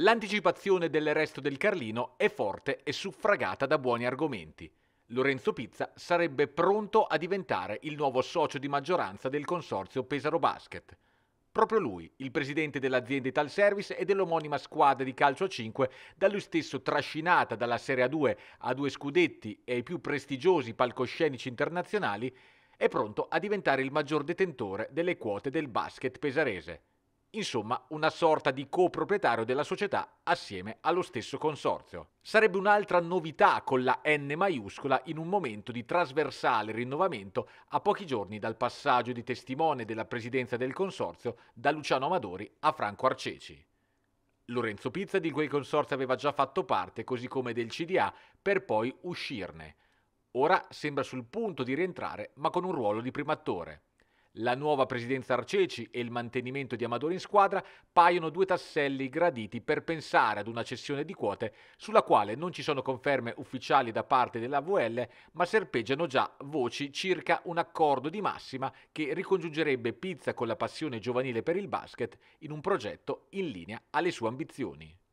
L'anticipazione del resto del Carlino è forte e suffragata da buoni argomenti. Lorenzo Pizza sarebbe pronto a diventare il nuovo socio di maggioranza del consorzio Pesaro Basket. Proprio lui, il presidente dell'azienda Ital Service e dell'omonima squadra di calcio a 5, da lui stesso trascinata dalla Serie A2 a due scudetti e ai più prestigiosi palcoscenici internazionali, è pronto a diventare il maggior detentore delle quote del basket pesarese insomma una sorta di coproprietario della società assieme allo stesso consorzio. Sarebbe un'altra novità con la N maiuscola in un momento di trasversale rinnovamento a pochi giorni dal passaggio di testimone della presidenza del consorzio da Luciano Amadori a Franco Arceci. Lorenzo Pizza di quel consorzio aveva già fatto parte, così come del CDA, per poi uscirne. Ora sembra sul punto di rientrare, ma con un ruolo di primattore. La nuova presidenza Arceci e il mantenimento di Amadori in squadra paiono due tasselli graditi per pensare ad una cessione di quote sulla quale non ci sono conferme ufficiali da parte dell'AVL, ma serpeggiano già voci circa un accordo di massima che ricongiungerebbe Pizza con la passione giovanile per il basket in un progetto in linea alle sue ambizioni.